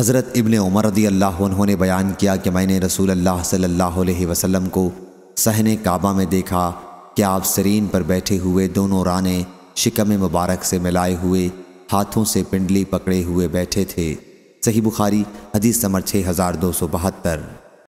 हज़रत इबन उमर रदी अल्लाह ने बयान किया कि मैंने रसूल अल्लाह सल्लल्लाहु अलैहि वसल्लम को सहन काबा में देखा कि आप सरीन पर बैठे हुए दोनों राने शिकम मुबारक से मिलाए हुए हाथों से पिंडली पकड़े हुए बैठे थे सही बुखारी हदीस समर छः हज़ार दो सौ बहत्तर